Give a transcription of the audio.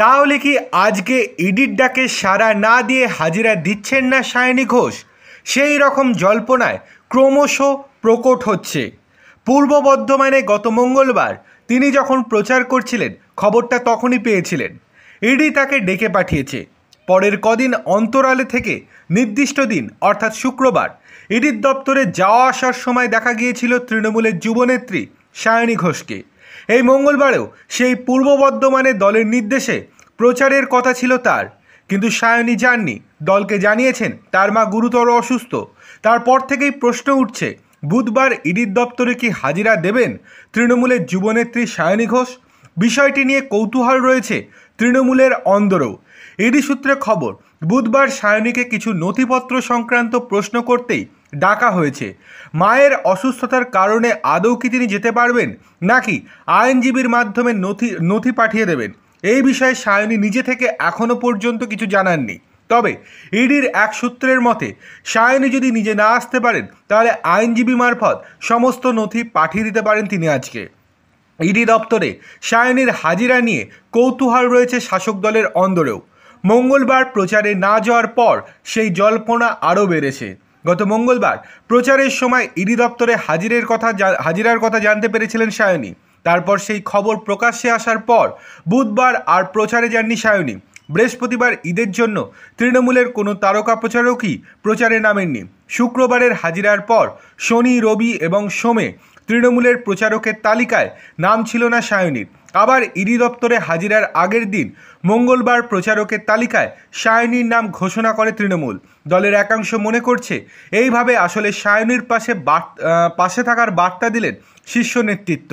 তাহলে কি আজকে ইডির ডাকে সাড়া না দিয়ে হাজিরা দিচ্ছেন না সায়নী ঘোষ সেই রকম জল্পনায় ক্রমশ প্রকট হচ্ছে পূর্ব বর্ধমানে গত মঙ্গলবার তিনি যখন প্রচার করছিলেন খবরটা তখনই পেয়েছিলেন ইডি তাকে ডেকে পাঠিয়েছে পরের কদিন অন্তরালে থেকে নির্দিষ্ট দিন অর্থাৎ শুক্রবার ইডির দপ্তরে যাওয়া আসার সময় দেখা গিয়েছিল তৃণমূলের যুবনেত্রী সায়নী ঘোষকে এই মঙ্গলবারেও সেই পূর্ব বর্ধমানে দলের নির্দেশে প্রচারের কথা ছিল তার কিন্তু সায়নী যাননি দলকে জানিয়েছেন তার মা গুরুতর অসুস্থ তারপর থেকেই প্রশ্ন উঠছে বুধবার ইডির দপ্তরে কি হাজিরা দেবেন তৃণমূলের যুবনেত্রী সায়নী ঘোষ বিষয়টি নিয়ে কৌতূহল রয়েছে তৃণমূলের অন্দরেও ইডি সূত্রে খবর বুধবার সায়নীকে কিছু নথিপত্র সংক্রান্ত প্রশ্ন করতেই ডাকা হয়েছে মায়ের অসুস্থতার কারণে আদৌ কি তিনি যেতে পারবেন নাকি আইনজীবীর মাধ্যমে নথি নথি পাঠিয়ে দেবেন এই বিষয়ে সায়নী নিজে থেকে এখনও পর্যন্ত কিছু জানাননি তবে ইডির এক সূত্রের মতে সায়নী যদি নিজে না আসতে পারেন তাহলে আইনজীবী মারফত সমস্ত নথি পাঠিয়ে দিতে পারেন তিনি আজকে ইডি দপ্তরে সায়নীর হাজিরা নিয়ে কৌতূহল রয়েছে শাসক দলের অন্দরেও মঙ্গলবার প্রচারে না যাওয়ার পর সেই জল্পনা আরও বেড়েছে গত মঙ্গলবার প্রচারের সময় ইডি দপ্তরে হাজিরের কথা হাজিরার কথা জানতে পেরেছিলেন সায়নী তারপর সেই খবর প্রকাশ্যে আসার পর বুধবার আর প্রচারে যাননি সায়নী বৃহস্পতিবার ঈদের জন্য তৃণমূলের কোনো তারকা প্রচারকই প্রচারে নামেননি শুক্রবারের হাজিরার পর শনি রবি এবং সোমে তৃণমূলের প্রচারকের তালিকায় নাম ছিল না সায়নীর আবার ইডি দপ্তরে হাজিরার আগের দিন মঙ্গলবার প্রচারকের তালিকায় সায়নীর নাম ঘোষণা করে তৃণমূল দলের একাংশ মনে করছে এইভাবে আসলে সায়নীর পাশে পাশে থাকার বার্তা দিলেন শীর্ষ নেতৃত্ব